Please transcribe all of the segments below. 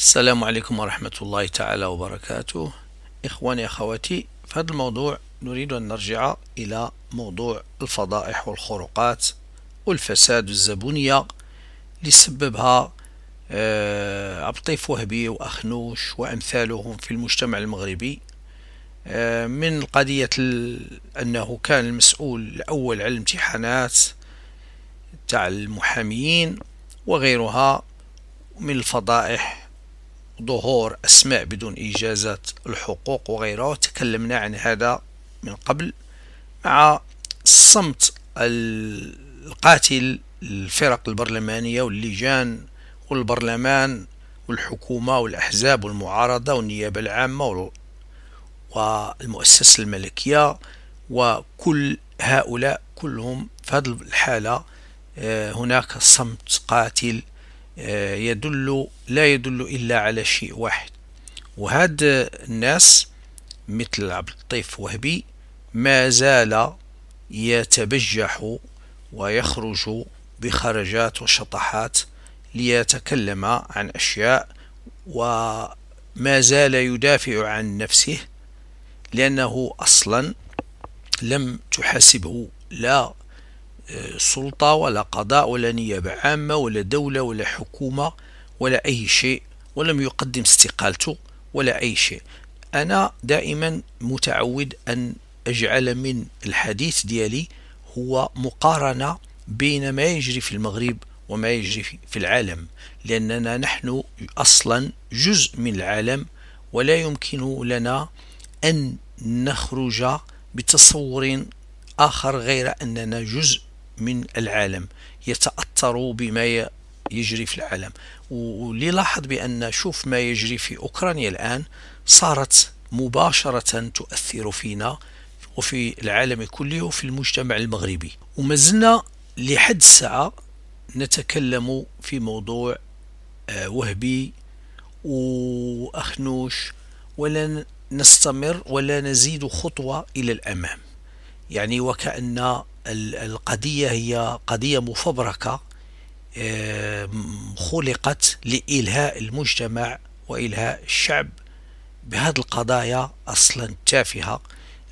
السلام عليكم ورحمة الله تعالى وبركاته إخواني أخواتي في هذا الموضوع نريد أن نرجع إلى موضوع الفضائح والخروقات والفساد الزبونية اللي سببها عبطيف آه، وهبي وأخنوش وأمثالهم في المجتمع المغربي آه، من قضية أنه كان المسؤول الأول على الامتحانات تاع المحاميين وغيرها من الفضائح ظهور أسماء بدون إجازات الحقوق وغيرها وتكلمنا عن هذا من قبل مع صمت القاتل الفرق البرلمانية واللجان والبرلمان والحكومة والأحزاب والمعارضة والنيابة العامة والمؤسسة الملكية وكل هؤلاء كلهم في هذه الحالة آه، هناك صمت قاتل آه، يدل لا يدل إلا على شيء واحد وهاد الناس مثل عبد اللطيف وهبي ما زال يتبجح ويخرج بخرجات وشطحات ليتكلم عن أشياء وما زال يدافع عن نفسه لأنه أصلا لم تحاسبه لا سلطة ولا قضاء ولا نيابة عامة ولا دولة ولا حكومة ولا أي شيء ولم يقدم استقالته ولا أي شيء أنا دائما متعود أن أجعل من الحديث ديالي هو مقارنة بين ما يجري في المغرب وما يجري في العالم لأننا نحن أصلا جزء من العالم ولا يمكن لنا أن نخرج بتصور آخر غير أننا جزء من العالم يتأثر بما يجري في العالم واللي لاحظ بأن شوف ما يجري في أوكرانيا الآن صارت مباشرة تؤثر فينا وفي العالم كله وفي المجتمع المغربي وما زلنا لحد الساعة نتكلم في موضوع آه، وهبي وأخنوش ولن نستمر ولا نزيد خطوة إلى الأمام يعني وكأن القضية هي قضية مفبركة خلقت لإلهاء المجتمع وإلهاء الشعب بهذه القضايا أصلا التافهة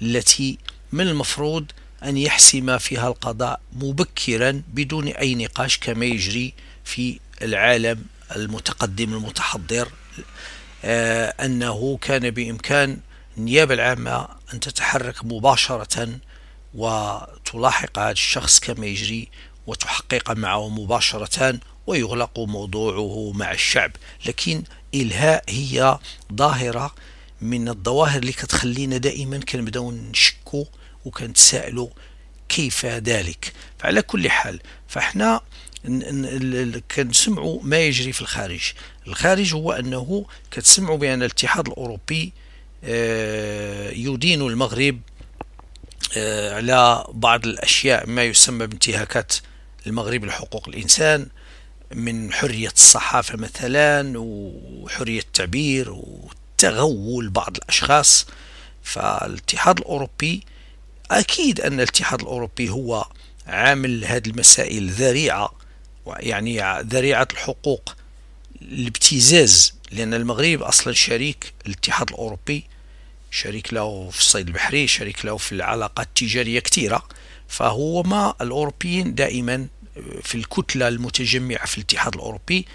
التي من المفروض أن يحسم فيها القضاء مبكرا بدون أي نقاش كما يجري في العالم المتقدم المتحضر آه، أنه كان بإمكان النيابة العامة أن تتحرك مباشرة وتلاحق هذا الشخص كما يجري وتحقق معه مباشرة ويغلق موضوعه مع الشعب لكن إلهاء هي ظاهرة من الظواهر اللي كتخلينا دائما كنبداو نشكو وكنتسائلوا كيف ذلك فعلى كل حال فاحنا كنسمعوا ما يجري في الخارج الخارج هو أنه كتسمعوا بأن الاتحاد الأوروبي آه، يدين المغرب آه، على بعض الأشياء ما يسمى بانتهاكات المغرب لحقوق الإنسان من حرية الصحافة مثلا وحرية التعبير وتغول بعض الأشخاص فالاتحاد الأوروبي أكيد أن الاتحاد الأوروبي هو عامل هذه المسائل ذريعة يعني ذريعة الحقوق الابتزاز لأن المغرب أصلا شريك الاتحاد الأوروبي شريك له في الصيد البحري شريك له في العلاقات التجارية كثيرة فهو ما الأوروبيين دائما آه، في الكتلة المتجمعة في الاتحاد الأوروبي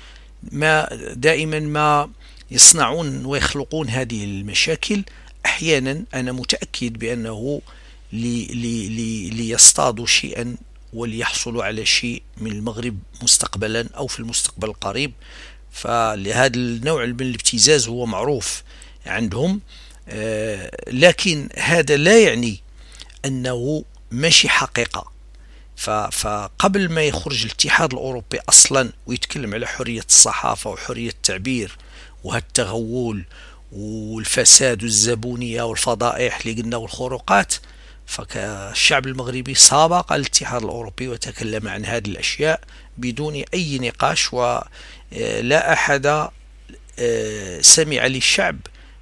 ما دائما ما يصنعون ويخلقون هذه المشاكل أحيانا أنا متأكد بأنه لي لي لي ليصطادوا شيئا وليحصلوا على شيء من المغرب مستقبلا أو في المستقبل القريب فلهذا النوع من الابتزاز هو معروف عندهم آه، لكن هذا لا يعني أنه ماشي حقيقة فقبل ما يخرج الاتحاد الأوروبي أصلا ويتكلم على حرية الصحافة وحرية التعبير وهالتغول والفساد والزبونية والفضائح اللي قلنا والخروقات فالشعب المغربي سابق الاتحاد الأوروبي وتكلم عن هذه الأشياء بدون أي نقاش ولا أحد آه، سمع للشعب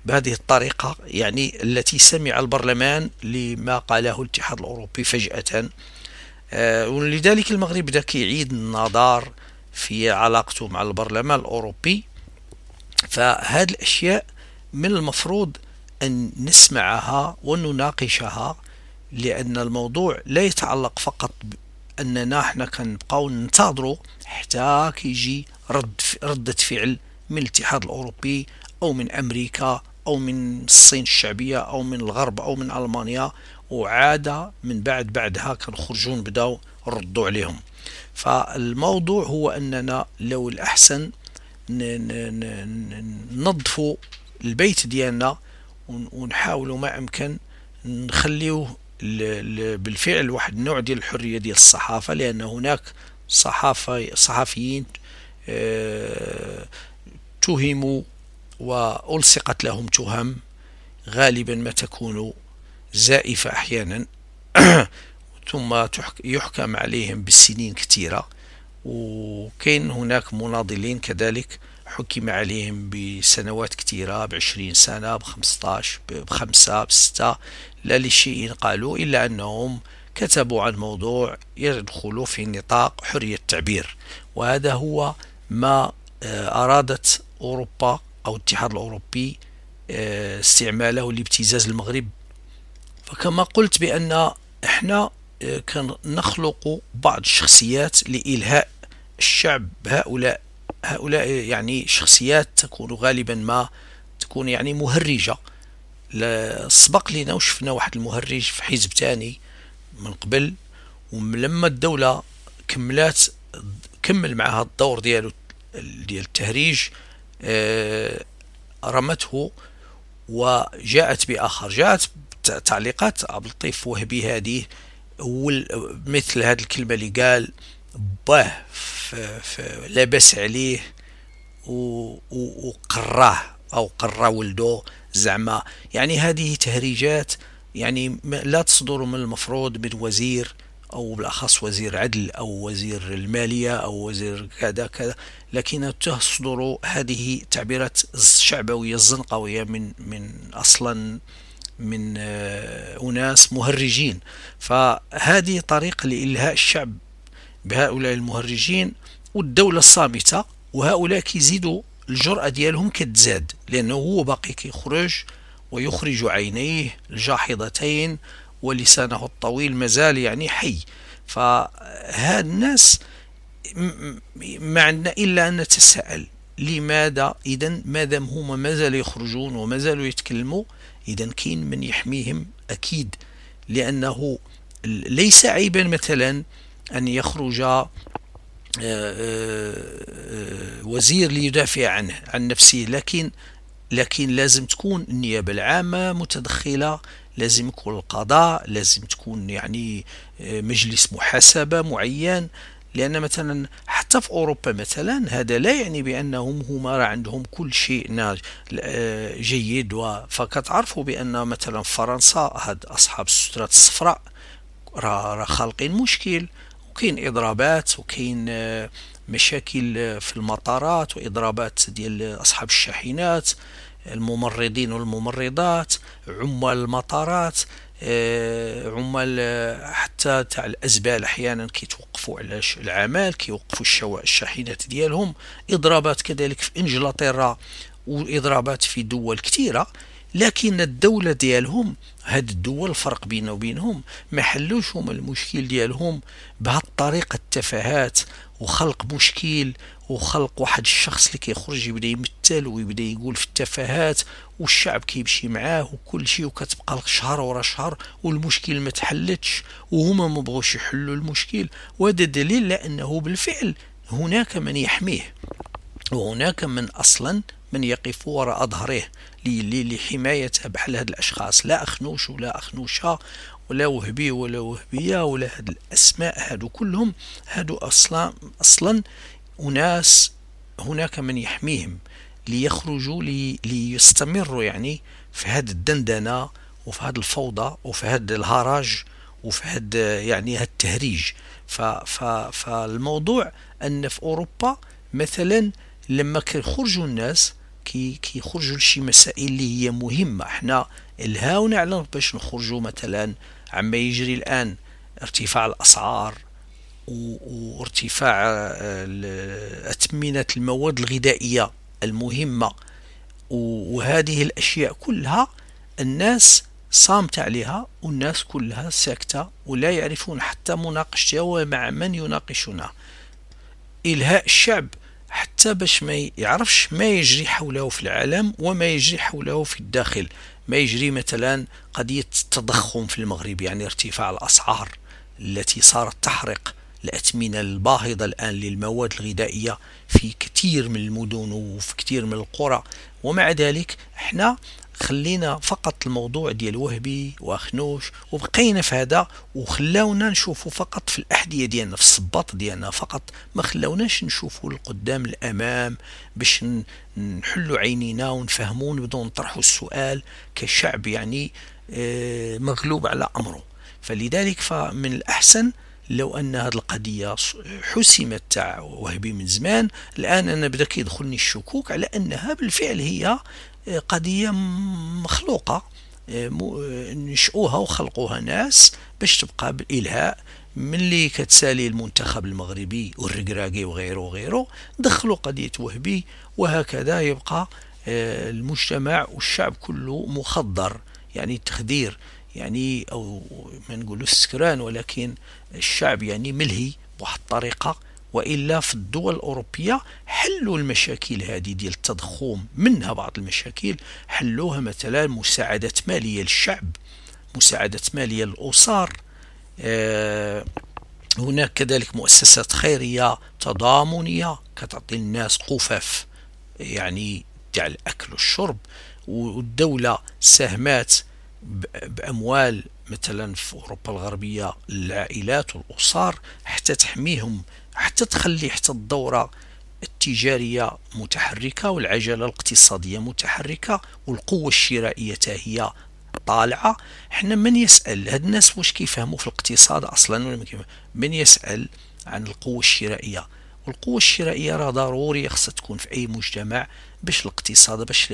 بهذه الطريقة يعني التي سمع البرلمان لما قاله الاتحاد الأوروبي فجأة آه، ولذلك المغرب بدا كيعيد النظر في علاقته مع البرلمان الأوروبي فهذه الأشياء من المفروض أن نسمعها ونناقشها لأن الموضوع لا يتعلق فقط أننا احنا كنبقاو ننتظروا حتى كيجي رد ردة فعل من الاتحاد الأوروبي أو من أمريكا أو من الصين الشعبية أو من الغرب أو من ألمانيا وعاد من بعد بعدها كنخرجون نبداو نردوا عليهم فالموضوع هو أننا لو الأحسن ننظفوا البيت ديالنا ونحاولوا ما امكن نخليوه بالفعل واحد النوع ديال الحريه ديال الصحافه لان هناك صحافه صحفيين اه تهموا وألصقت لهم تهم غالبا ما تكون زائفة أحيانا ثم يحكم عليهم بالسنين كثيرة وكاين هناك مناضلين كذلك حكم عليهم بسنوات كثيرة بعشرين سنة بخمسطاش بخمسة بستة لا لشيء قالوا إلا أنهم كتبوا عن موضوع يدخل في نطاق حرية التعبير وهذا هو ما آه، أرادت أوروبا أو الاتحاد الأوروبي آه، استعماله لابتزاز المغرب فكما قلت بأن احنا آه، كنخلق بعض الشخصيات لإلهاء الشعب هؤلاء هؤلاء يعني شخصيات تكون غالبا ما تكون يعني مهرجة سبق لنا وشفنا واحد المهرج في حزب تاني من قبل ولما الدولة كملات كمل معها الدور ديالو ديال التهريج آه، رمته وجاءت بآخر جاءت تعليقات عبد اللطيف وهبي هذه مثل هذه الكلمة اللي قال باه لاباس عليه وقراه أو قرا ولده زعما يعني هذه تهريجات يعني لا تصدر من المفروض من وزير أو بالأخص وزير عدل أو وزير المالية أو وزير كذا كذا لكن تصدر هذه التعبيرات الشعبوية الزنقوية من من أصلا من آه، أناس مهرجين فهذه طريق لإلهاء الشعب بهؤلاء المهرجين والدولة الصامتة وهؤلاء كيزيدوا الجرأة ديالهم كتزاد لأنه هو باقي كيخرج ويخرج عينيه الجاحظتين ولسانه الطويل مازال يعني حي فهاد الناس ما عندنا إلا أن نتساءل لماذا إذا مادام هما مازال يخرجون ومازالوا يتكلموا إذا كاين من يحميهم أكيد لأنه ليس عيبا مثلا أن يخرج آه، آه، وزير ليدافع عنه عن نفسه لكن لكن لازم تكون النيابة العامة متدخلة لازم يكون القضاء لازم تكون يعني آه، مجلس محاسبه معين لان مثلا حتى في اوروبا مثلا هذا لا يعني بانهم هما راه عندهم كل شيء آه، جيد فقط عرفوا بان مثلا فرنسا هاد اصحاب السترات الصفراء راه خالقين مشكل وكاين اضرابات وكاين آه، مشاكل في المطارات واضرابات ديال اصحاب الشاحنات الممرضين والممرضات عمال المطارات آه، عمال آه، حتى تاع الازبال احيانا كيتوقفوا على العمل كيوقفوا الشواء الشاحنات ديالهم اضرابات كذلك في انجلترا واضرابات في دول كثيره لكن الدولة ديالهم هاد الدول الفرق بينا وبينهم ما حلوش هما المشكل ديالهم بهالطريقة التفاهات وخلق مشكل وخلق واحد الشخص اللي كيخرج يبدا يمثل ويبدا يقول في التفاهات والشعب كيمشي معاه وكل شيء وكتبقى لك شهر ورا شهر والمشكل ما تحلتش وهما ما بغوش يحلوا المشكل وهذا دليل لانه بالفعل هناك من يحميه وهناك من اصلا من يقف وراء ظهره لحماية بحال هاد الأشخاص لا أخنوش ولا أخنوشة ولا وهبي ولا وهبية ولا هاد الأسماء هادو كلهم هادو أصلا أصلا أناس هناك من يحميهم ليخرجوا لي ليستمروا يعني في هذه الدندنة وفي هذه الفوضى وفي هذا الهرج وفي هذا يعني التهريج ف ف فالموضوع أن في أوروبا مثلا لما كيخرجوا الناس كي كيخرجوا لشي مسائل اللي هي مهمة احنا الهاونا على باش نخرجوا مثلا عما يجري الآن ارتفاع الأسعار وارتفاع أثمنة المواد الغذائية المهمة وهذه الأشياء كلها الناس صامت عليها والناس كلها ساكتة ولا يعرفون حتى مناقشتها ومع من يناقشونها إلهاء الشعب حتى باش ما يعرفش ما يجري حوله في العالم وما يجري حوله في الداخل ما يجري مثلا قضية التضخم في المغرب يعني ارتفاع الأسعار التي صارت تحرق الأثمنة الباهظة الآن للمواد الغذائية في كثير من المدن وفي كثير من القرى ومع ذلك احنا خلينا فقط الموضوع ديال وهبي واخنوش وبقينا في هذا وخلاونا نشوفوا فقط في الاحذيه ديالنا في الصباط ديالنا فقط ما خلاوناش نشوفوا القدام الامام باش نحلوا عينينا ونفهموا بدون نطرحوا السؤال كشعب يعني آه، مغلوب على امره فلذلك فمن الاحسن لو أن هذه القضية حسمت تاع وهبي من زمان الآن أنا بدا كيدخلني الشكوك على أنها بالفعل هي آه، قضية مخلوقة آه، آه، نشأوها وخلقوها ناس باش تبقى بالإلهاء ملي كتسالي المنتخب المغربي والركراكي وغيره وغيره دخلوا قضية وهبي وهكذا يبقى المجتمع والشعب كله مخدر يعني التخدير يعني أو ما نقولوش سكران ولكن الشعب يعني ملهي بواحد الطريقة وإلا في الدول الأوروبية حلوا المشاكل هذه ديال التضخم منها بعض المشاكل حلوها مثلا مساعدات مالية للشعب مساعدات مالية للأسر آه هناك كذلك مؤسسات خيرية تضامنية كتعطي الناس قفاف يعني تاع الأكل والشرب والدولة ساهمات باموال مثلا في اوروبا الغربيه للعائلات والاسر حتى تحميهم حتى تخلي حتى الدوره التجاريه متحركه والعجله الاقتصاديه متحركه والقوه الشرائيه حتى هي طالعه حنا من يسال هاد الناس واش كيفهموا في الاقتصاد اصلا ولا من يسال عن القوه الشرائيه والقوه الشرائيه راه ضروري خصها تكون في اي مجتمع باش الاقتصاد باش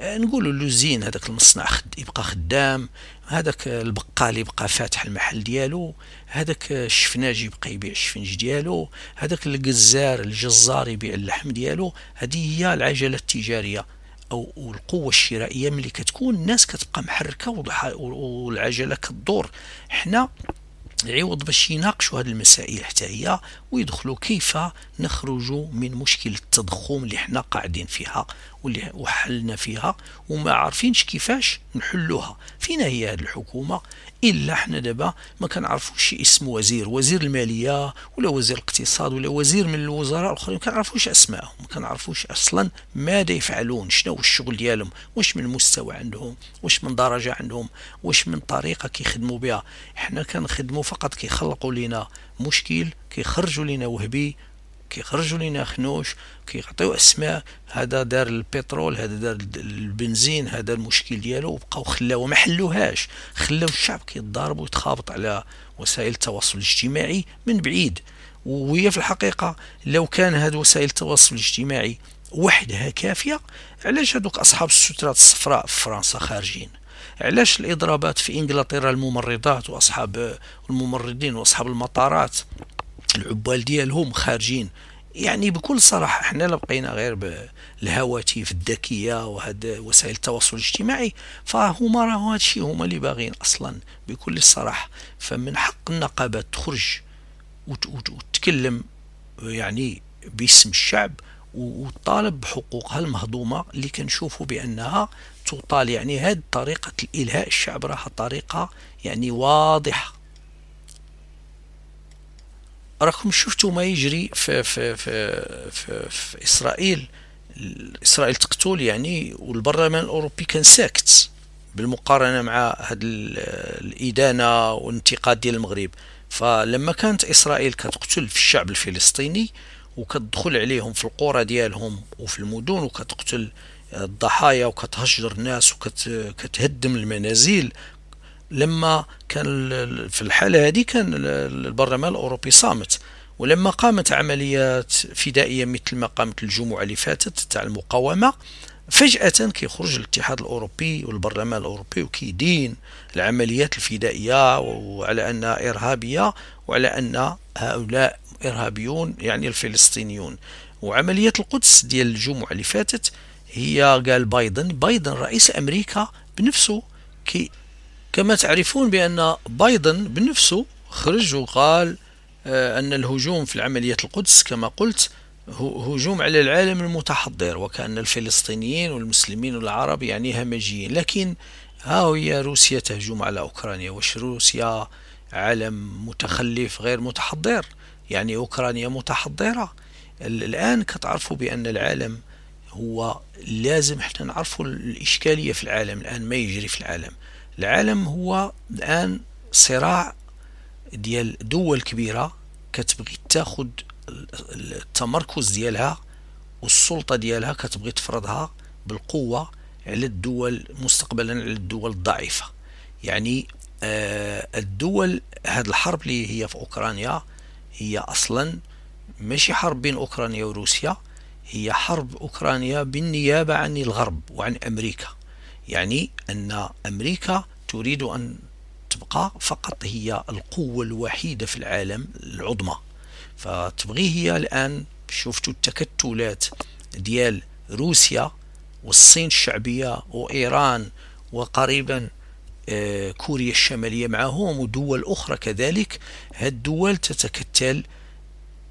آه، نقولوا لوزين هذاك المصنع خد يبقى خدام هذاك البقال يبقى فاتح المحل ديالو هذاك الشفناج يبقى يبيع الشفنج ديالو هذاك الجزار الجزار يبيع اللحم ديالو هذه هي العجله التجاريه او القوه الشرائيه ملي كتكون الناس كتبقى محركه والعجله كتدور حنا عوض باش يناقشوا هذه المسائل حتى هي ويدخلوا كيف نخرج من مشكل التضخم اللي حنا قاعدين فيها واللي وحلنا فيها وما عارفينش كيفاش نحلوها فينا هي هذه الحكومه الا حنا دابا ما كنعرفوش شي اسم وزير وزير الماليه ولا وزير الاقتصاد ولا وزير من الوزراء الاخرين ما كنعرفوش اسمائهم ما كنعرفوش اصلا ماذا يفعلون شنو الشغل ديالهم واش من مستوى عندهم واش من درجه عندهم واش من طريقه كيخدموا بها حنا كنخدموا فقط كيخلقوا لنا مشكل كيخرجوا لنا وهبي كيخرجوا لينا خنوش كيعطيو اسماء هذا دار البترول هذا دار البنزين هذا المشكل ديالو وبقاو خلاوه ما حلوهاش خلاو الشعب كيتضارب ويتخابط على وسائل التواصل الاجتماعي من بعيد وهي في الحقيقه لو كان هاد وسائل التواصل الاجتماعي وحدها كافيه علاش هادوك اصحاب السترات الصفراء في فرنسا خارجين علاش الاضرابات في انجلترا الممرضات واصحاب الممرضين واصحاب المطارات العبال ديالهم خارجين يعني بكل صراحه حنا لا بقينا غير بالهواتف الذكيه وهاد وسائل التواصل الاجتماعي فهما راهو هادشي هما اللي باغيين اصلا بكل الصراحة فمن حق النقابة تخرج وتتكلم يعني باسم الشعب وتطالب بحقوقها المهضومه اللي كنشوفوا بانها تطال يعني هاد طريقه الالهاء الشعب راها طريقه يعني واضحه راكم شفتوا ما يجري في في في في, في اسرائيل اسرائيل تقتل يعني والبرلمان الاوروبي كان ساكت بالمقارنه مع هذه الادانه والانتقاد ديال المغرب فلما كانت اسرائيل كتقتل في الشعب الفلسطيني وكتدخل عليهم في القرى ديالهم وفي المدن وكتقتل الضحايا وكتهجر الناس وكتهدم المنازل لما كان في الحالة هذه كان البرلمان الأوروبي صامت ولما قامت عمليات فدائية مثل ما قامت الجمعة اللي فاتت تاع المقاومة فجأة كيخرج الاتحاد الأوروبي والبرلمان الأوروبي وكيدين العمليات الفدائية وعلى أنها إرهابية وعلى أن هؤلاء إرهابيون يعني الفلسطينيون وعملية القدس ديال الجمعة اللي فاتت هي قال بايدن بايدن رئيس أمريكا بنفسه كي كما تعرفون بأن بايدن بنفسه خرج وقال آه، أن الهجوم في العملية القدس كما قلت هجوم على العالم المتحضر وكأن الفلسطينيين والمسلمين والعرب يعني همجيين لكن ها هي روسيا تهجم على أوكرانيا واش روسيا عالم متخلف غير متحضر يعني أوكرانيا متحضرة الآن كتعرفوا بأن العالم هو لازم احنا نعرفوا الإشكالية في العالم الآن ما يجري في العالم العالم هو الآن صراع ديال دول كبيرة كتبغي تاخد التمركز ديالها والسلطة ديالها كتبغي تفرضها بالقوة على الدول مستقبلا على الدول الضعيفة يعني آه الدول هاد الحرب اللي هي في أوكرانيا هي أصلا ماشي حرب بين أوكرانيا وروسيا هي حرب أوكرانيا بالنيابة عن الغرب وعن أمريكا يعني أن أمريكا تريد أن تبقى فقط هي القوة الوحيدة في العالم العظمى فتبغي هي الآن شفتوا التكتلات ديال روسيا والصين الشعبية وإيران وقريبا آه، كوريا الشمالية معهم ودول أخرى كذلك هاد الدول تتكتل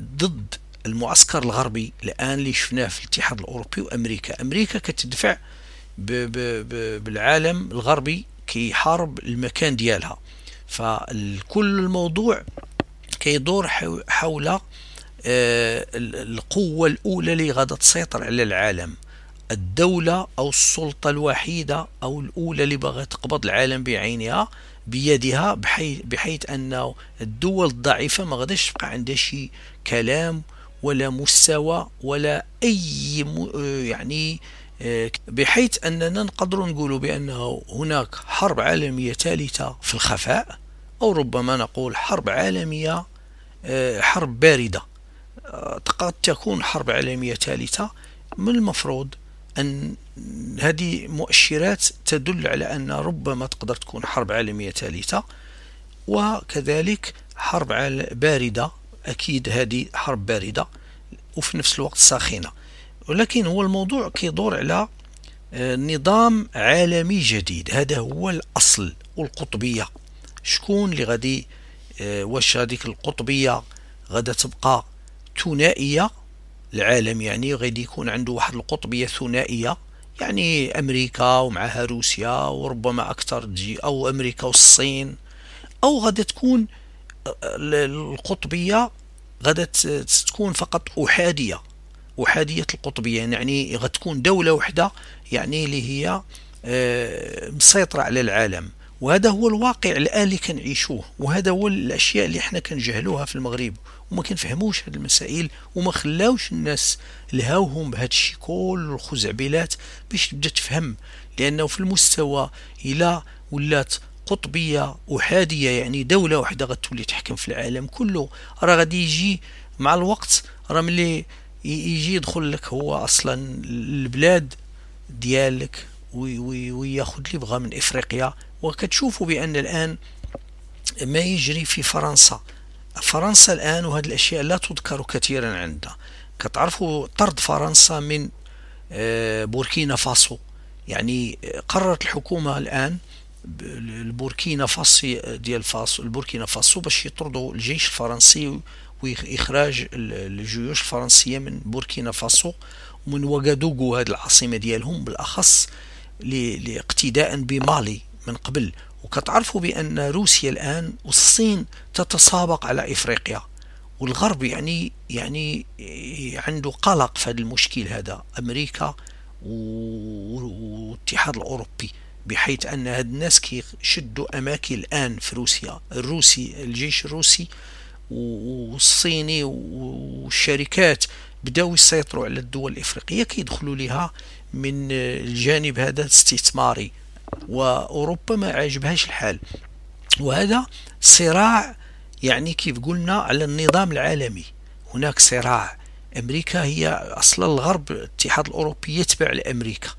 ضد المعسكر الغربي الآن اللي شفناه في الاتحاد الأوروبي وأمريكا أمريكا كتدفع بالعالم الغربي كيحارب المكان ديالها فكل الموضوع كيدور حول آه، القوة الأولى اللي غادا تسيطر على العالم الدولة أو السلطة الوحيدة أو الأولى اللي بغا تقبض العالم بعينها بيدها بحيث, بحيث أن الدول الضعيفة ما غاداش تبقى عندها شي كلام ولا مستوى ولا أي يعني إيه، بحيث أننا نقدر نقول بأنه هناك حرب عالمية ثالثة في الخفاء أو ربما نقول حرب عالمية إيه، حرب باردة آه، قد تكون حرب عالمية ثالثة من المفروض أن هذه مؤشرات تدل على أن ربما تقدر تكون حرب عالمية ثالثة وكذلك حرب باردة أكيد هذه حرب باردة وفي نفس الوقت ساخنة ولكن هو الموضوع كيدور على آه، نظام عالمي جديد هذا هو الأصل والقطبية شكون اللي غادي آه، واش هذيك القطبية غادا تبقى ثنائية العالم يعني غادي يكون عنده واحد القطبية ثنائية يعني أمريكا ومعها روسيا وربما أكثر تجي أو أمريكا والصين أو غادا تكون آه، القطبية غادا تكون فقط أحادية أحادية القطبية يعني غتكون دولة وحدة يعني اللي هي آه، مسيطرة على العالم وهذا هو الواقع الآن اللي كنعيشوه وهذا هو الأشياء اللي حنا كنجهلوها في المغرب وما كنفهموش هذه المسائل وما خلاوش الناس لهاوهم بهذا الشيء كل الخزعبلات باش تبدا تفهم لأنه في المستوى إلى ولات قطبية أحادية يعني دولة واحدة غتولي تحكم في العالم كله راه غادي يجي مع الوقت راه ملي يجي يدخل لك هو اصلا البلاد ديالك وياخذ اللي بغى من افريقيا وكتشوفوا بان الان ما يجري في فرنسا فرنسا الان وهذه الاشياء لا تذكر كثيرا عندنا كتعرفوا طرد فرنسا من آه، بوركينا فاسو يعني قررت الحكومه الان البوركينا فاسي ديال فاسو البوركينا فاسو باش يطردوا الجيش الفرنسي واخراج الجيوش الفرنسيه من بوركينا فاسو ومن وغادوغو هذه العاصمه ديالهم بالاخص لاقتداء بمالي من قبل وكتعرفوا بان روسيا الان والصين تتسابق على افريقيا والغرب يعني يعني عنده قلق في هذا المشكل هذا امريكا والاتحاد الاوروبي بحيث ان هاد الناس كيشدوا اماكن الان في روسيا الروسي الجيش الروسي والصيني والشركات بداو يسيطروا على الدول الافريقيه كيدخلوا ليها من الجانب هذا الاستثماري واوروبا ما عجبهاش الحال وهذا صراع يعني كيف قلنا على النظام العالمي هناك صراع امريكا هي اصلا الغرب الاتحاد الاوروبي يتبع لامريكا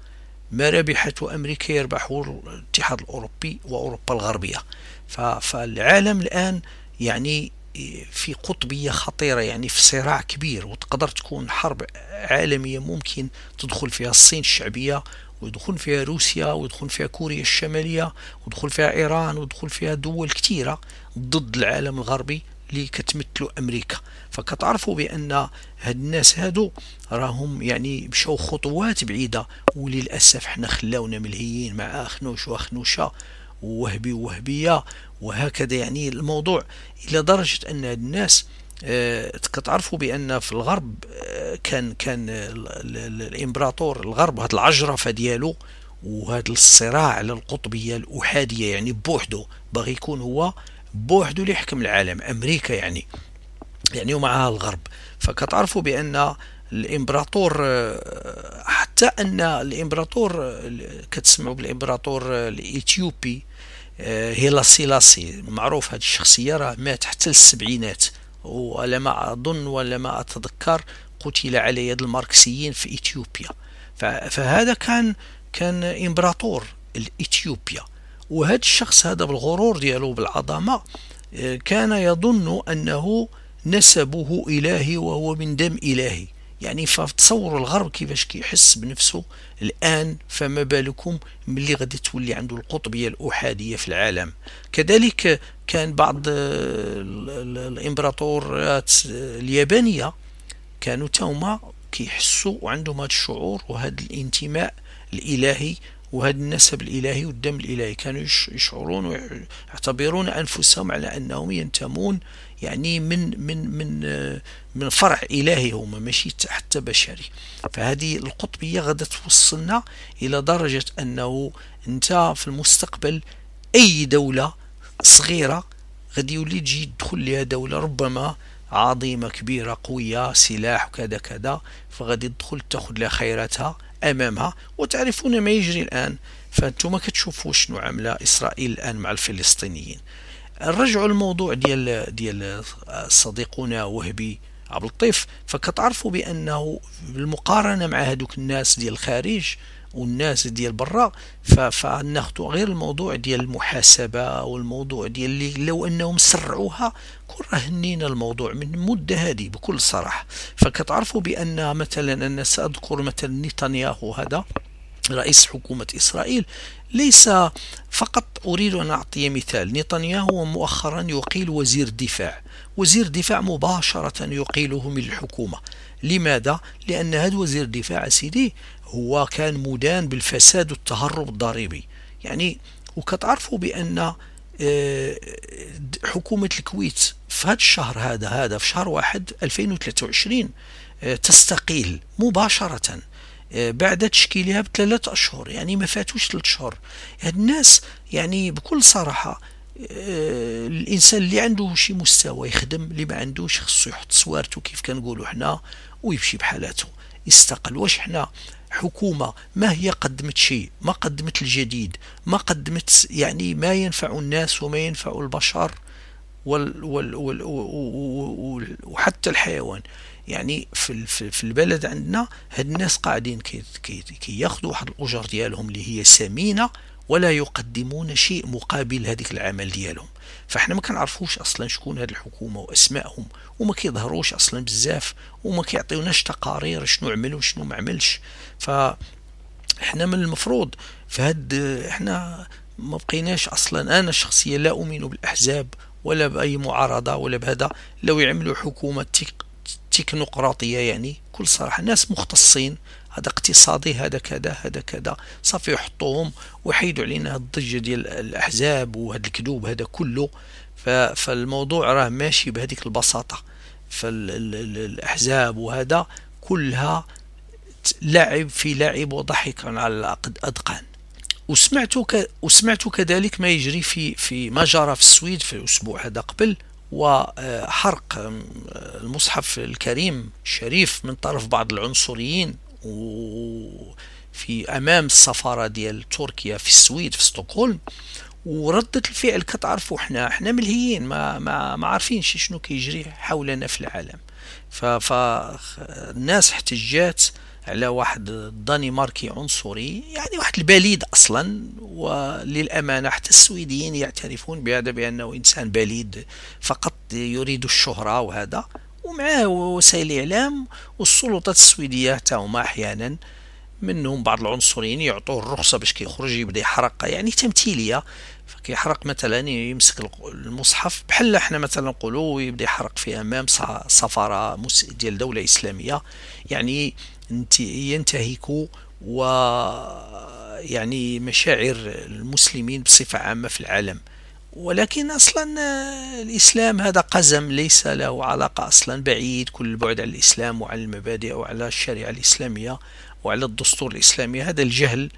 ما ربحت امريكا يربح الاتحاد الاوروبي واوروبا الغربيه فالعالم الان يعني في قطبية خطيرة يعني في صراع كبير وتقدر تكون حرب عالمية ممكن تدخل فيها الصين الشعبية ويدخل فيها روسيا ويدخل فيها كوريا الشمالية ويدخل فيها إيران ويدخل فيها دول كثيرة ضد العالم الغربي اللي كتمثلوا أمريكا فكتعرفوا بأن هاد الناس هادو راهم يعني مشاو خطوات بعيدة وللأسف حنا خلاونا ملهيين مع أخنوش وأخنوشة ووهبي ووهبية وهكذا يعني الموضوع إلى درجة أن الناس كتعرفوا آه، بان في الغرب آه، كان كان الامبراطور الغرب هاد العجرفه ديالو وهذا الصراع على القطبيه الاحاديه يعني بوحدو باغي يكون هو بوحدو اللي يحكم العالم امريكا يعني يعني ومعها الغرب فكتعرفوا بان الامبراطور آه، حتى ان الامبراطور كتسمعوا بالامبراطور الاثيوبي هي لاسي لاسي معروف هذه الشخصية راه مات حتى السبعينات ولا ما أظن ولا ما أتذكر قتل على يد الماركسيين في إثيوبيا فهذا كان كان إمبراطور الإثيوبيا وهذا الشخص هذا بالغرور ديالو بالعظمة آه، كان يظن أنه نسبه إلهي وهو من دم إلهي يعني فتصوروا الغرب كيفاش كيحس بنفسه الآن فما بالكم ملي غادي تولي عنده القطبية الأحادية في العالم كذلك كان بعض الإمبراطورات اليابانية كانوا توما كيحسوا وعندهم هذا الشعور وهذا الانتماء الإلهي وهذا النسب الإلهي والدم الإلهي كانوا يشعرون ويعتبرون أنفسهم على أنهم ينتمون يعني من من من آه، من فرع إلهي هما ماشي حتى بشري فهذه القطبية غدا توصلنا إلى درجة أنه أنت في المستقبل أي دولة صغيرة غادي يولي تجي تدخل لها دولة ربما عظيمة كبيرة قوية سلاح وكذا كذا فغادي تدخل تاخذ لها خيراتها امامها وتعرفون ما يجري الان فانتم كتشوفوا شنو عامله اسرائيل الان مع الفلسطينيين نرجعوا الموضوع ديال ديال صديقنا وهبي عبد اللطيف فكتعرفوا بانه بالمقارنه مع هذوك الناس ديال الخارج والناس ديال برا فناخذوا غير الموضوع ديال المحاسبه والموضوع ديال اللي لو انهم سرعوها كون راه هنينا الموضوع من المده هذه بكل صراحه فكتعرفوا بان مثلا انا ساذكر مثلا نتنياهو هذا رئيس حكومه اسرائيل ليس فقط أريد أن أعطي مثال نتنياهو مؤخرا يقيل وزير دفاع وزير دفاع مباشرة يقيله من الحكومة لماذا؟ لأن هذا وزير دفاع سيدي هو كان مدان بالفساد والتهرب الضريبي يعني وكتعرفوا بأن آه، حكومة الكويت في هذا الشهر هذا هذا في شهر واحد 2023 آه، تستقيل مباشرة آه، بعد تشكيلها بثلاث أشهر يعني ما فاتوش ثلاث أشهر هاد الناس يعني بكل صراحة آه، الانسان اللي عنده شي مستوى يخدم اللي ما عندوش خصو يحط سوارته كيف كنقولوا حنا ويمشي بحالاتو يستقل واش حنا حكومه ما هي قدمت شيء ما قدمت الجديد ما قدمت يعني ما ينفع الناس وما ينفع البشر وحتى الحيوان يعني في في البلد عندنا هاد الناس قاعدين كياخذوا واحد الاجر ديالهم اللي هي ثمينه ولا يقدمون شيء مقابل هذيك العمل ديالهم فاحنا ما كنعرفوش اصلا شكون هاد الحكومه واسمائهم وما كيظهروش اصلا بزاف وما كيعطيوناش تقارير شنو عمل وشنو ما عملش احنا من المفروض في هاد احنا ما بقيناش اصلا انا شخصيا لا اؤمن بالاحزاب ولا باي معارضه ولا بهذا لو يعملوا حكومه تكنوقراطيه يعني كل صراحه ناس مختصين هذا اقتصادي هذا كذا هذا كذا صافي يحطوهم ويحيدوا علينا هاد الضجه ديال الاحزاب وهاد الكذوب هذا كله فالموضوع راه ماشي بهذيك البساطه فالاحزاب وهذا كلها لعب في لعب وضحك على الأدقان وسمعت وسمعت كذلك ما يجري في في ما جرى في السويد في الاسبوع هذا قبل وحرق آه، آه، المصحف الكريم الشريف من طرف بعض العنصريين في امام السفاره ديال تركيا في السويد في ستوكهولم وردة الفعل كتعرفوا حنا حنا ملهيين ما ما, ما عارفينش شنو كيجري حولنا في العالم فالناس احتجات على واحد الدنماركي عنصري يعني واحد البليد اصلا وللامانه حتى السويديين يعترفون بهذا بانه انسان بليد فقط يريد الشهره وهذا ومعه وسائل الاعلام والسلطات السويديه حتى هما احيانا منهم بعض العنصريين يعطوه الرخصه باش كيخرج يبدا يحرق يعني تمثيليه فكيحرق مثلا يمسك المصحف بحال احنا مثلا نقولوا يبدا يحرق في امام سفاره ديال دوله اسلاميه يعني ينتهك و يعني مشاعر المسلمين بصفة عامة في العالم ولكن أصلا آه، الإسلام هذا قزم ليس له علاقة أصلا بعيد كل البعد عن الإسلام وعن المبادئ وعلى الشريعة الإسلامية وعلى الدستور الإسلامي هذا الجهل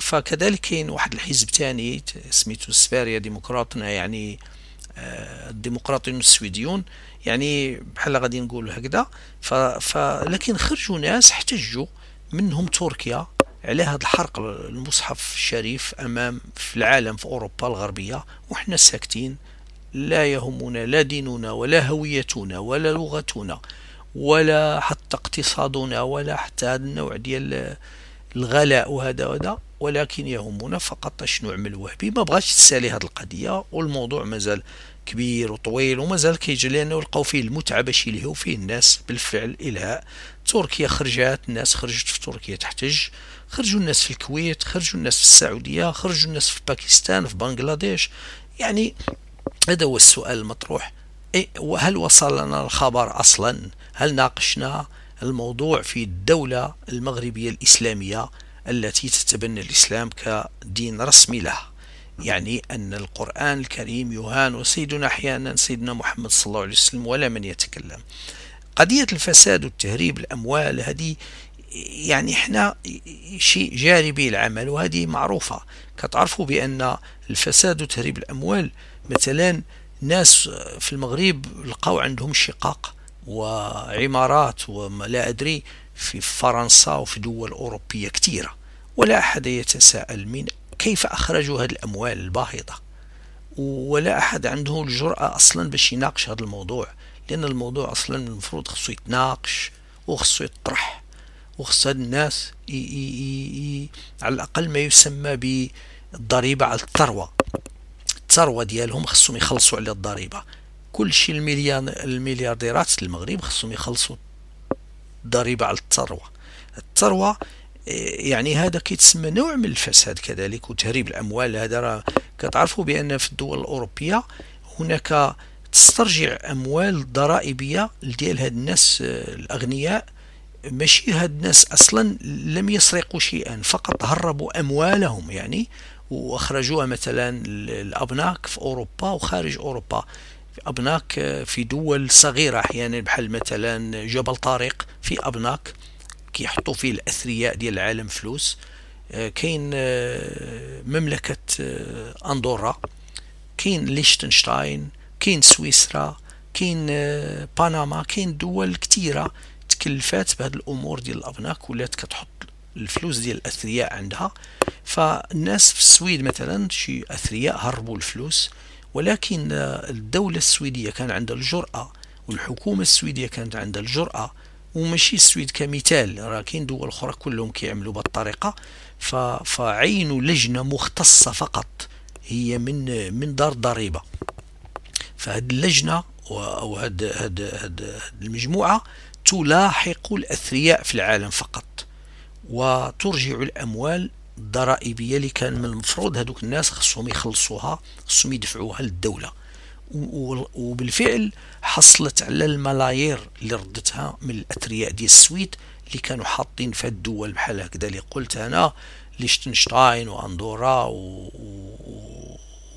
فكذلك كاين واحد الحزب ثاني سميتو سفاريا ديمقراطنا يعني آه، الديمقراطيون السويديون يعني بحال غادي نقول هكذا فلكن خرجوا ناس احتجوا منهم تركيا على هذا الحرق المصحف الشريف امام في العالم في اوروبا الغربيه وحنا ساكتين لا يهمنا لا ديننا ولا هويتنا ولا لغتنا ولا حتى اقتصادنا ولا حتى هذا النوع ديال الغلاء وهذا وهذا ولكن يهمنا فقط شنو عمل وهبي ما بغاش تسالي هذه القضيه والموضوع مازال كبير وطويل ومازال كيجي لانه لقاو فيه المتعه باش يلهيو فيه الناس بالفعل الهاء تركيا خرجات الناس خرجت في تركيا تحتج خرجوا الناس في الكويت خرجوا الناس في السعوديه خرجوا الناس في باكستان في بنغلاديش يعني هذا هو السؤال المطروح إيه وهل وصلنا الخبر اصلا هل ناقشنا الموضوع في الدوله المغربيه الاسلاميه التي تتبنى الاسلام كدين رسمي لها يعني أن القرآن الكريم يهان وسيدنا أحيانا سيدنا محمد صلى الله عليه وسلم ولا من يتكلم قضية الفساد والتهريب الأموال هذه يعني احنا شيء جاربي العمل وهذه معروفة كتعرفوا بأن الفساد وتهريب الأموال مثلا ناس في المغرب لقوا عندهم شقاق وعمارات ولا أدري في فرنسا وفي دول أوروبية كثيرة ولا أحد يتساءل من كيف أخرجوا هذه الأموال الباهظة ولا أحد عنده الجرأة أصلا باش يناقش هذا الموضوع لأن الموضوع أصلا المفروض خصو يتناقش وخصو يطرح وخص الناس ي ي ي ي على الأقل ما يسمى بالضريبة على الثروة الثروة ديالهم خصهم يخلصوا على الضريبة كل شيء المليان المليارديرات المغرب خصهم يخلصوا الضريبة على الثروة الثروة يعني هذا كيتسمى نوع من الفساد كذلك وتهريب الاموال هذا راه كتعرفوا بان في الدول الاوروبيه هناك تسترجع اموال ضرائبيه ديال هاد الناس آه، الاغنياء ماشي هاد الناس اصلا لم يسرقوا شيئا فقط هربوا اموالهم يعني واخرجوها مثلا الابناك في اوروبا وخارج اوروبا ابناك آه، في دول صغيره احيانا بحال مثلا جبل طارق في ابناك كيحطوا فيه الاثرياء ديال العالم فلوس آه، كاين آه، مملكه آه، اندورا كاين ليشتنشتاين كاين سويسرا كاين بنما كاين دول كثيره تكلفات بهاد الامور ديال الابناك ولات كتحط الفلوس ديال الاثرياء عندها فالناس في السويد مثلا شي اثرياء هربوا الفلوس ولكن الدوله السويديه كان عندها الجراه والحكومه السويديه كانت عندها الجراه وماشي السويد كمثال راه كاين دول اخرى كلهم كيعملوا بهذه الطريقه فعين لجنه مختصه فقط هي من من دار ضريبه فهاد اللجنه او هاد هاد هاد المجموعه تلاحق الاثرياء في العالم فقط وترجع الاموال الضرائبيه اللي كان من المفروض هذوك الناس خصهم يخلصوها خصهم يدفعوها للدوله وبالفعل حصلت على الملايير اللي ردتها من الأثرياء ديال السويد اللي كانوا حاطين في الدول بحال هكذا اللي قلت أنا ليشتنشتاين وأندورا و...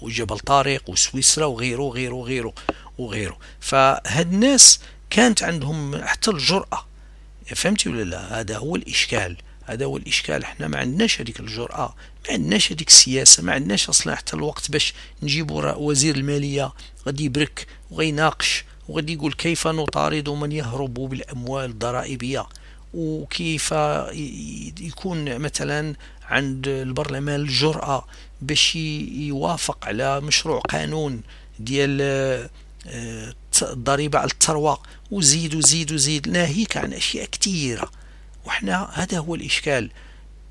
وجبل طارق وسويسرا وغيره وغيره وغيره وغيره فهاد الناس كانت عندهم حتى الجرأة فهمتي ولا لا هذا هو الإشكال هذا هو الإشكال حنا ما عندناش هذيك الجرأة ما عندناش هذيك السياسه ما عندناش اصلا حتى الوقت باش نجيبوا وزير الماليه غادي يبرك وغيناقش وغادي يقول كيف نطارد من يهرب بالاموال الضرائبيه وكيف يكون مثلا عند البرلمان الجرأة باش يوافق على مشروع قانون ديال آه، الضريبة على الثروة وزيد وزيد وزيد ناهيك عن أشياء كثيرة وحنا هذا هو الإشكال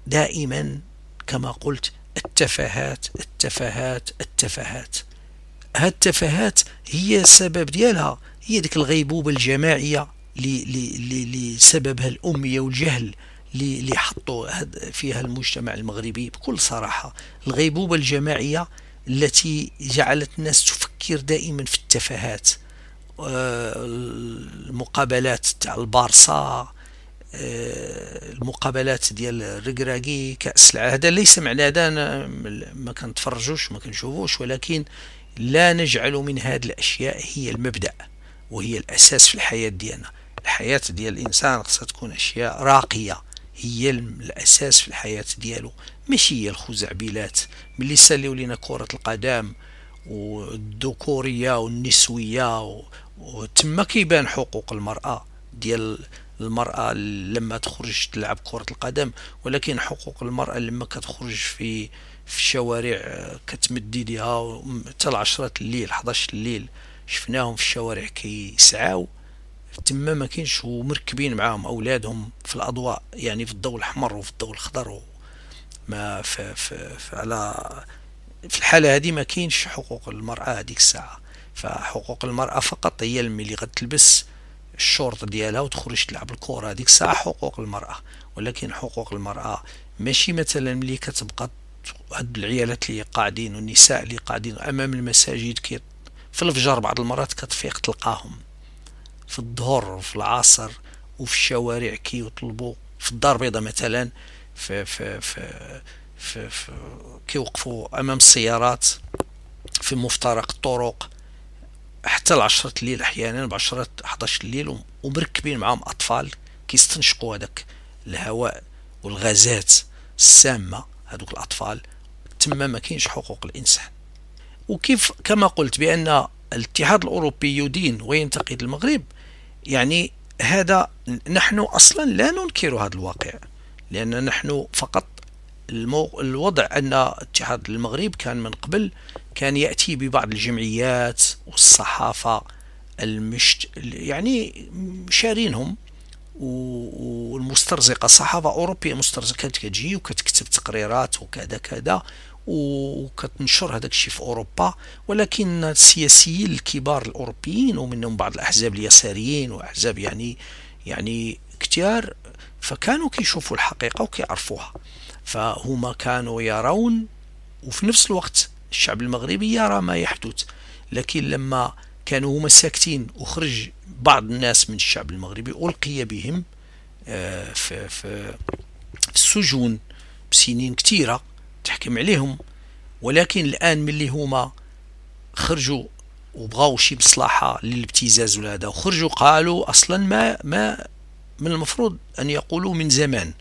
دائما كما قلت التفاهات التفاهات التفاهات هاد التفاهات هي السبب ديالها هي ديك الغيبوبة الجماعية اللي سببها الأمية والجهل اللي حطوا فيها المجتمع المغربي بكل صراحة الغيبوبة الجماعية التي جعلت الناس تفكر دائما في التفاهات آه، المقابلات تاع البارصة المقابلات ديال الركراكي كاس العهد ليس معنى هذا ما كنتفرجوش ما كنشوفوش ولكن لا نجعل من هذه الاشياء هي المبدا وهي الاساس في الحياه ديالنا الحياه ديال الانسان خصها تكون اشياء راقيه هي الاساس في الحياه ديالو ماشي هي الخزعبلات ملي ساليو لينا كره القدم والذكوريه والنسويه وتما كيبان حقوق المراه ديال المرأة لما تخرج تلعب كرة القدم ولكن حقوق المرأة لما كتخرج في في الشوارع ليها آه، حتى العشرة الليل 11 الليل شفناهم في الشوارع كيسعاو تما ما كاينش ومركبين معاهم اولادهم في الاضواء يعني في الضوء الاحمر وفي الضوء الاخضر ما في, في, في على في الحاله هذه ما كاينش حقوق المراه هذيك الساعه فحقوق المراه فقط هي اللي غتلبس الشورت ديالها وتخرج تلعب الكره هذيك الساعه حقوق المراه ولكن حقوق المراه ماشي مثلا ملي كتبقى هاد العيالات اللي قاعدين والنساء اللي قاعدين امام المساجد كي في الفجر بعض المرات كتفيق تلقاهم في الظهر في العصر وفي الشوارع يطلبوا في الدار البيضاء مثلا في في في في, في كيوقفوا امام السيارات في مفترق الطرق حتى العشرة الليل احيانا بعشرة 11 الليل ومركبين معاهم اطفال كيستنشقوا هذاك الهواء والغازات السامه هذوك الاطفال تما ما كاينش حقوق الانسان وكيف كما قلت بان الاتحاد الاوروبي يدين وينتقد المغرب يعني هذا نحن اصلا لا ننكر هذا الواقع لان نحن فقط الوضع ان اتحاد المغرب كان من قبل كان يأتي ببعض الجمعيات والصحافة المشت يعني شارينهم والمسترزقة صحافة أوروبية مسترزقة كانت كتجي وكتكتب تقريرات وكذا كذا وكتنشر هذاك الشيء في أوروبا ولكن السياسيين الكبار الأوروبيين ومنهم بعض الأحزاب اليساريين وأحزاب يعني يعني كتير فكانوا كيشوفوا الحقيقة وكيعرفوها فهما كانوا يرون وفي نفس الوقت الشعب المغربي يرى ما يحدث لكن لما كانوا هما ساكتين وخرج بعض الناس من الشعب المغربي ألقي بهم آه، في, في السجون بسنين كثيرة تحكم عليهم ولكن الآن ملي هما خرجوا وبغاو شي مصلحة للابتزاز ولا هذا وخرجوا قالوا أصلا ما ما من المفروض أن يقولوا من زمان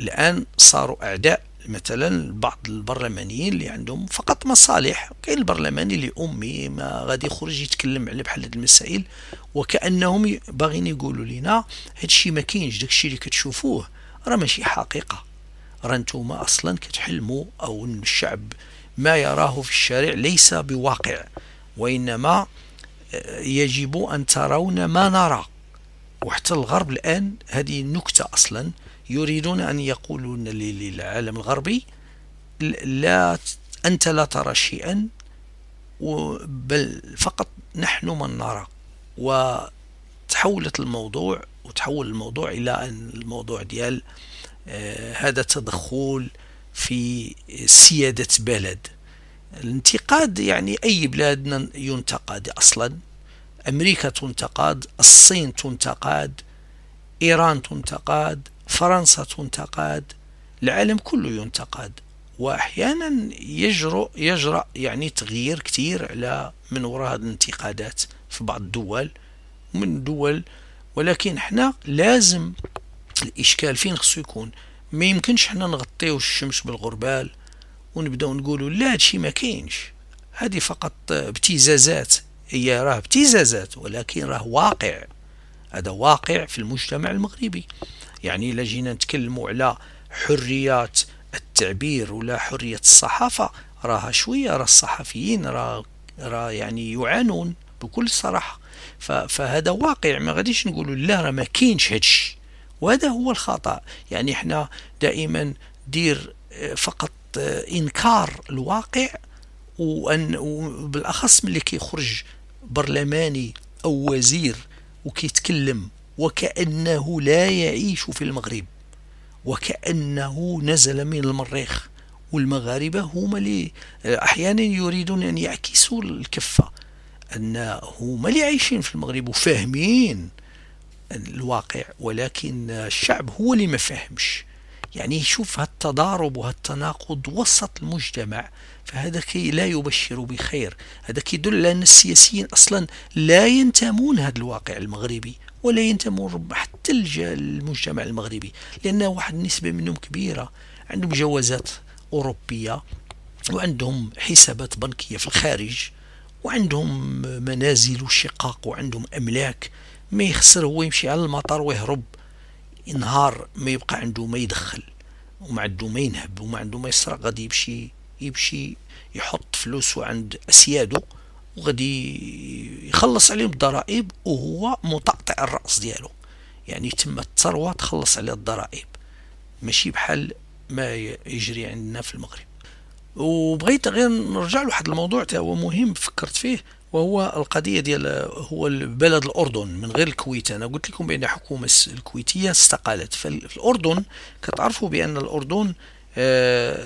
الآن صاروا أعداء مثلا بعض البرلمانيين اللي عندهم فقط مصالح كاين البرلماني اللي امي ما غادي يخرج يتكلم على بحال هاد المسائل وكانهم باغيين يقولوا لنا هادشي ما كاينش داكشي اللي كتشوفوه راه ماشي حقيقه راه نتوما اصلا كتحلموا او الشعب ما يراه في الشارع ليس بواقع وانما آه، يجب ان ترون ما نرى وحتى الغرب الان هذه نكته اصلا يريدون أن يقولون للعالم الغربي لا أنت لا ترى شيئا بل فقط نحن من نرى وتحولت الموضوع وتحول الموضوع إلى أن الموضوع ديال آه، هذا تدخل في سيادة بلد الانتقاد يعني أي بلاد ينتقد أصلا أمريكا تنتقد الصين تنتقد إيران تنتقد فرنسا تنتقد العالم كله ينتقد واحيانا يجرؤ يجرأ يعني تغيير كثير على من وراء هذه الانتقادات في بعض الدول من دول ولكن حنا لازم الاشكال فين خصو يكون ما يمكنش حنا نغطيو الشمس بالغربال ونبداو نقولوا لا هادشي ما كاينش هذه فقط ابتزازات هي راه ابتزازات ولكن راه واقع هذا واقع في المجتمع المغربي يعني الا جينا نتكلموا على حريات التعبير ولا حرية الصحافة راها شوية راه الصحفيين راه راه يعني يعانون بكل صراحة فهذا واقع ما غاديش نقولوا لا راه ما كاينش هادشي وهذا هو الخطأ يعني احنا دائما دير آه، فقط آه، انكار الواقع وان وبالاخص ملي كيخرج برلماني او وزير وكيتكلم وكأنه لا يعيش في المغرب وكأنه نزل من المريخ والمغاربة هما اللي أحيانا يريدون أن يعكسوا الكفة أن هما اللي عايشين في المغرب وفاهمين الواقع ولكن الشعب هو اللي ما فاهمش يعني يشوف هالتضارب وهالتناقض وسط المجتمع فهذا كي لا يبشر بخير هذا كيدل على أن السياسيين أصلا لا ينتمون هذا الواقع المغربي ولا ينتمون ربما حتى للمجتمع المغربي لأن واحد النسبة منهم كبيرة عندهم جوازات أوروبية وعندهم حسابات بنكية في الخارج وعندهم منازل وشقاق وعندهم أملاك ما يخسر هو يمشي على المطار ويهرب نهار ما يبقى عنده ما يدخل وما عنده ما ينهب وما عنده ما يسرق غادي يمشي يمشي يحط فلوسه عند أسياده وغادي يخلص عليهم الضرائب وهو مطقطع الراس ديالو يعني تم الثروه تخلص عليها الضرائب ماشي بحال ما يجري عندنا في المغرب وبغيت غير نرجع لواحد الموضوع تا هو مهم فكرت فيه وهو القضية ديال هو بلد الأردن من غير الكويت أنا قلت لكم بأن الحكومة الكويتية استقالت فالأردن كتعرفوا بأن الأردن آه،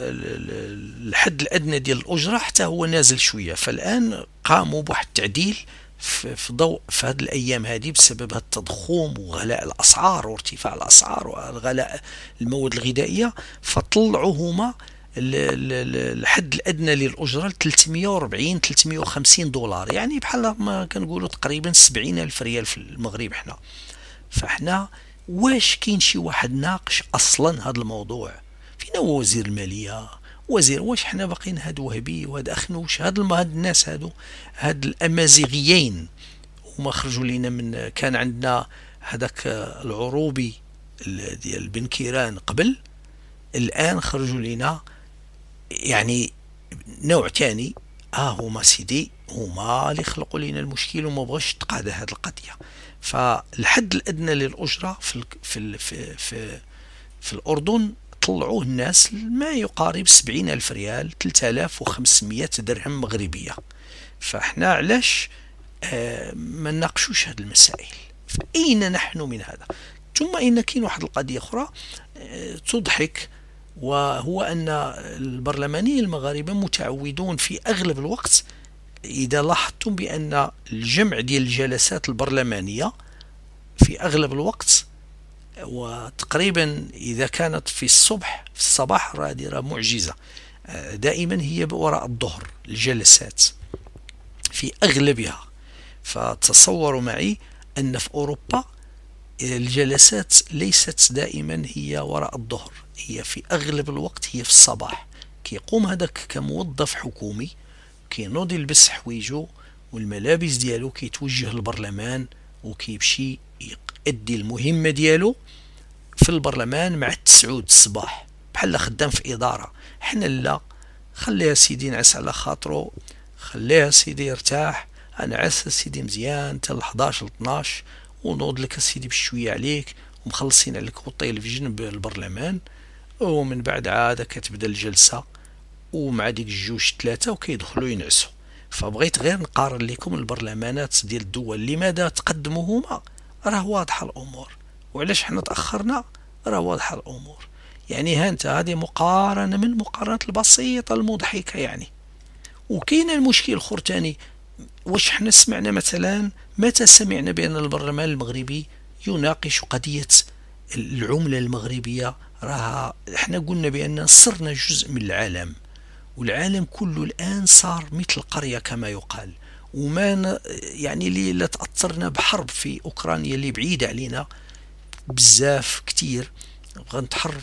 الحد الادنى ديال الاجره حتى هو نازل شويه فالان قاموا بواحد التعديل في ضوء في هذه الايام هذه بسبب التضخم وغلاء الاسعار وارتفاع الاسعار وغلاء المواد الغذائيه فطلعوا هما الحد الادنى للاجره ل 340 350 دولار يعني بحال ما كنقولوا تقريبا 70 الف ريال في المغرب حنا فحنا واش كاين شي واحد ناقش اصلا هذا الموضوع شنو هو وزير الماليه وزير واش حنا باقيين هاد وهبي وهاد اخنوش هاد, هاد الناس هادو هاد الامازيغيين هما خرجوا لينا من كان عندنا هذاك العروبي ديال بن كيران قبل الان خرجوا لينا يعني نوع تاني اه هما سيدي هما اللي خلقوا لينا المشكل وما بغاش تقاد هاد القضيه فالحد الادنى للاجره في ال في ال في, في, في الاردن طلعوه الناس ما يقارب سبعين ألف ريال 3500 درهم مغربية فاحنا علاش آه، ما نناقشوش هذه المسائل فأين نحن من هذا ثم إن كاين واحد القضية أخرى آه، تضحك وهو أن البرلمانيين المغاربة متعودون في أغلب الوقت إذا لاحظتم بأن الجمع ديال الجلسات البرلمانية في أغلب الوقت وتقريبا إذا كانت في الصبح في الصباح راه معجزة آه، دائما هي وراء الظهر الجلسات في أغلبها فتصوروا معي أن في أوروبا آه، الجلسات ليست دائما هي وراء الظهر هي في أغلب الوقت هي في الصباح كيقوم هذاك كموظف حكومي كينوض يلبس حويجو والملابس ديالو كيتوجه للبرلمان وكيمشي يؤدي المهمة ديالو في البرلمان مع التسعود الصباح بحال خدام في إدارة حنا لا خليها سيدي نعس على خاطرو خليها سيدي يرتاح انا عس سيدي مزيان حتى ل 11 12 ونوض لك سيدي بشويه عليك ومخلصين عليك وطيل في جنب البرلمان ومن بعد عاد كتبدا الجلسه ومع ديك الجوج ثلاثه وكيدخلوا ينعسوا فبغيت غير نقارن لكم البرلمانات ديال الدول لماذا تقدموهما هما راه واضحه الامور وعلاش حنا تاخرنا راه واضحه الامور يعني ها انت هذه مقارنه من المقارنات البسيطه المضحكه يعني وكاين المشكل الاخر ثاني واش حنا سمعنا مثلا متى سمعنا بان البرلمان المغربي يناقش قضيه العمله المغربيه راها حنا قلنا بان صرنا جزء من العالم والعالم كله الان صار مثل القريه كما يقال وما يعني اللي لا تاثرنا بحرب في اوكرانيا اللي بعيده علينا بزاف كتير غنتحر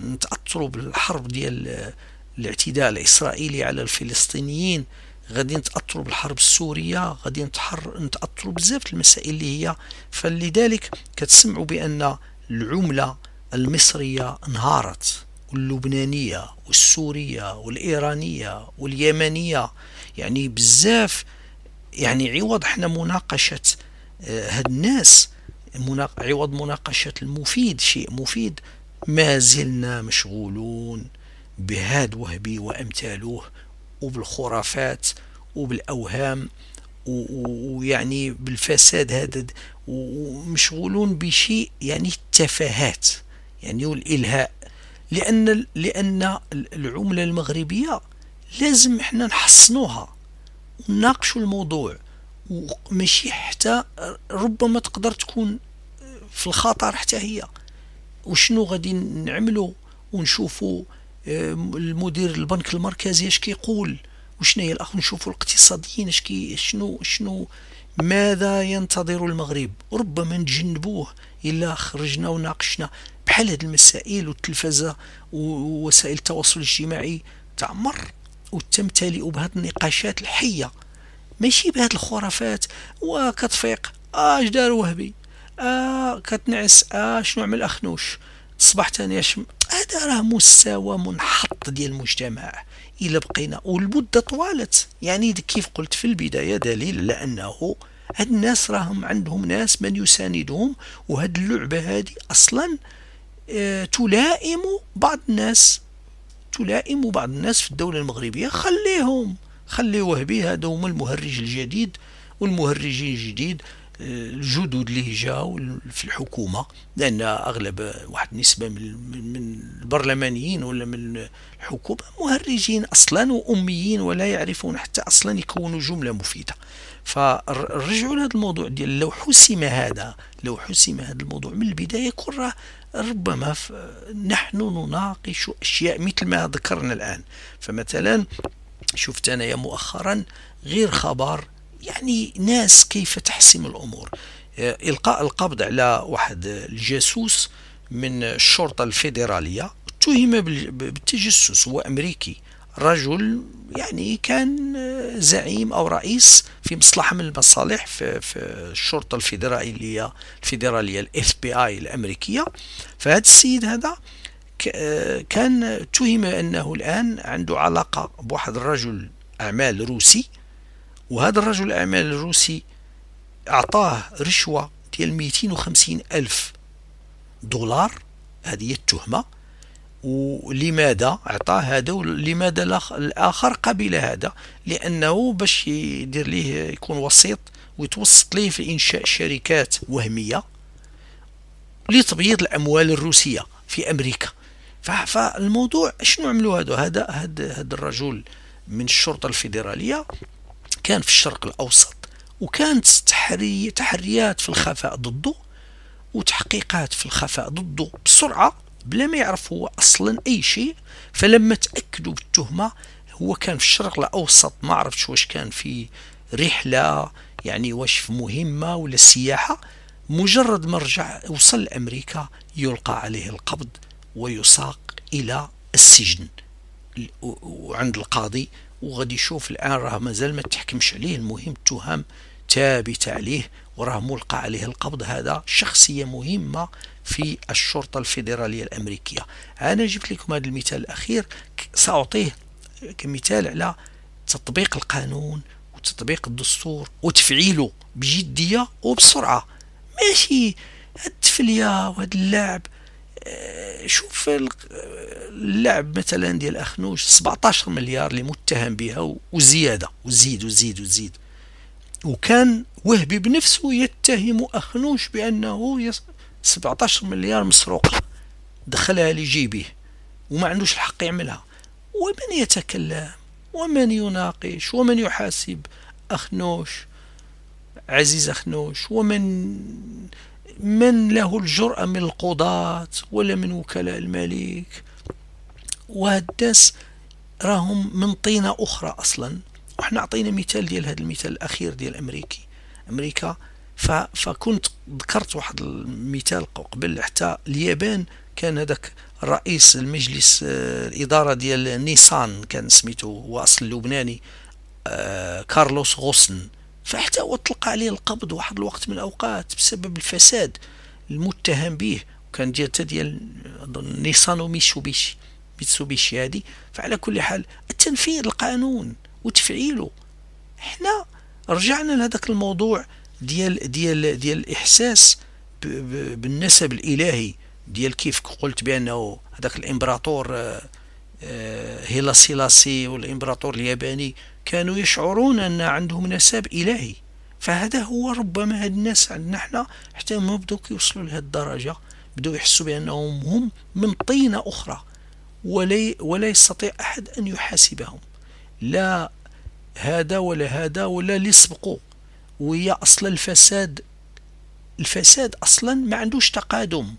نتاثروا بالحرب ديال الاعتداء الاسرائيلي على الفلسطينيين غادي نتاثروا بالحرب السوريه غادي نتاثروا بزاف المسائل اللي هي فلذلك كتسمعوا بان العمله المصريه انهارت واللبنانيه والسوريه والايرانيه واليمنيه يعني بزاف يعني عوض حنا مناقشه آه، هاد الناس عوض مناقشه المفيد شيء مفيد ما زلنا مشغولون بهاد وهبي وامثاله وبالخرافات وبالاوهام ويعني بالفساد هذا ومشغولون بشيء يعني التفاهات يعني والالهاء لان لان العمله المغربيه لازم احنا نحصنوها ونناقشوا الموضوع وماشي حتى ربما تقدر تكون في الخطر حتى هي وشنو غادي نعملو ونشوفوا آه، المدير البنك المركزي اش كيقول وشنو هي الاخ نشوفوا الاقتصاديين اش شنو شنو ماذا ينتظر المغرب ربما نتجنبوه الا خرجنا وناقشنا بحال هاد المسائل والتلفزه ووسائل التواصل الاجتماعي تعمر وتمتلئ بهاد النقاشات الحيه ماشي بهاد الخرافات وكتفيق آه، اش دار وهبي اه كتنعس اه شنو عمل اخنوش تصبح ثاني اش هذا راه مستوى منحط ديال المجتمع الا بقينا والمده طوالت يعني كيف قلت في البدايه دليل على انه هاد الناس راهم عندهم ناس من يساندهم وهاد اللعبه هذه اصلا آه، تلائم بعض الناس تلائم بعض الناس في الدولة المغربية خليهم خلي وهبي هذا هما المهرج الجديد والمهرجين الجديد الجدد اللي جاوا في الحكومة لأن أغلب واحد النسبة من البرلمانيين ولا من الحكومة مهرجين أصلا وأميين ولا يعرفون حتى أصلا يكونوا جملة مفيدة فرجعوا لهذا الموضوع ديال لو حسم هذا لو حسم هذا الموضوع من البداية كرة راه ربما نحن نناقش أشياء مثل ما ذكرنا الآن فمثلا شفت أنا مؤخرا غير خبر يعني ناس كيف تحسم الأمور آه، إلقاء القبض على واحد الجاسوس من الشرطة الفيدرالية اتهم بالتجسس هو أمريكي رجل يعني كان زعيم أو رئيس في مصلحة من المصالح في, في الشرطة الفيدرالية الفيدرالية الاف بي اي الأمريكية فهذا السيد هذا كان اتهم أنه الآن عنده علاقة بواحد الرجل أعمال روسي وهذا الرجل الأعمال الروسي أعطاه رشوة ديال 250 ألف دولار هذه هي التهمة ولماذا عطاه هذا ولماذا الاخر قبل هذا لانه باش يدير ليه يكون وسيط ويتوسط ليه في انشاء شركات وهميه لتبييض الاموال الروسيه في امريكا فالموضوع شنو عملوا هذا هذا هذا الرجل من الشرطه الفيدراليه كان في الشرق الاوسط وكانت تحري تحريات في الخفاء ضده وتحقيقات في الخفاء ضده بسرعه بلا ما يعرف هو اصلا اي شيء فلما تاكدوا بالتهمه هو كان في الشرق الاوسط ما عرفتش واش كان في رحله يعني واش في مهمه ولا سياحه مجرد ما رجع وصل لامريكا يلقى عليه القبض ويساق الى السجن وعند القاضي وغادي يشوف الان راه مازال ما تحكمش عليه المهم التهم ثابته عليه وراه ملقى عليه القبض هذا شخصيه مهمه في الشرطة الفيدرالية الأمريكية أنا جبت لكم هذا المثال الأخير سأعطيه كمثال على تطبيق القانون وتطبيق الدستور وتفعيله بجدية وبسرعة ماشي هاد التفلية وهاد اللعب آه، شوف اللعب مثلا ديال اخنوش 17 مليار اللي متهم بها وزياده وزيد وزيد وزيد وكان وهبي بنفسه يتهم اخنوش بانه 17 مليار مسروقه دخلها لجيبه وما عندوش الحق يعملها ومن يتكلم ومن يناقش ومن يحاسب أخنوش عزيز أخنوش ومن من له الجرأة من القضاة ولا من وكلاء الملك وهاد راهم من طينة أخرى أصلا وحنا عطينا مثال ديال هذا المثال الأخير ديال أمريكي أمريكا فكنت ذكرت واحد المثال قبل حتى اليابان كان هذاك رئيس المجلس آه، الإدارة ديال نيسان كان سميتو هو أصل لبناني آه، كارلوس غوسن فحتى هو عليه القبض واحد الوقت من الأوقات بسبب الفساد المتهم به وكان ديال حتى ديال نيسان وميتسوبيشي ميتسوبيشي هادي فعلى كل حال التنفيذ القانون وتفعيله حنا رجعنا لهذاك الموضوع ديال ديال ديال الاحساس بالنسب الالهي ديال كيف قلت بانه هذاك الامبراطور آه، آه، هيلا سيلاسي والامبراطور الياباني كانوا يشعرون ان عندهم نسب الهي فهذا هو ربما هاد الناس عندنا حنا حتى ما بداو كيوصلوا لهذه الدرجه بداو يحسوا بانهم هم من طينه اخرى ولا ولا يستطيع احد ان يحاسبهم لا هذا ولا هذا ولا اللي سبقوه وهي اصل الفساد الفساد اصلا ما عندوش تقادم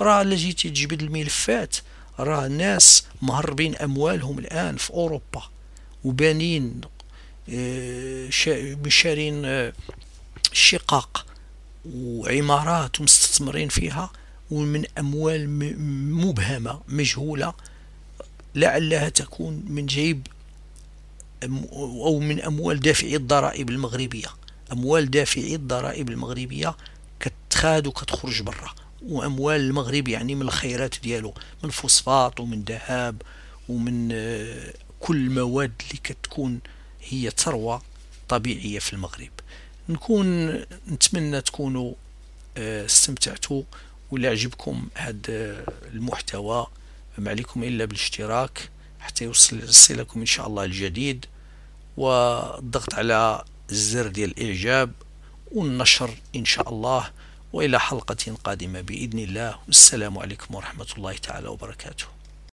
راه الا جيتي تجبد الملفات راه ناس مهربين اموالهم الان في اوروبا وبانين آه، مشارين آه، شقق وعمارات ومستثمرين فيها ومن اموال مبهمه مجهوله لعلها تكون من جيب او من اموال دافعي الضرائب المغربيه اموال دافعي الضرائب المغربيه كتخاد وكتخرج برا واموال المغرب يعني من الخيرات ديالو من فوسفات ومن ذهب ومن آه، كل المواد اللي كتكون هي ثروه طبيعيه في المغرب نكون نتمنى تكونوا آه، استمتعتوا ولا عجبكم هذا آه، المحتوى ما عليكم الا بالاشتراك حتى يوصل لكم ان شاء الله الجديد والضغط على الزر ديال الاعجاب والنشر ان شاء الله والى حلقه قادمه باذن الله والسلام عليكم ورحمه الله تعالى وبركاته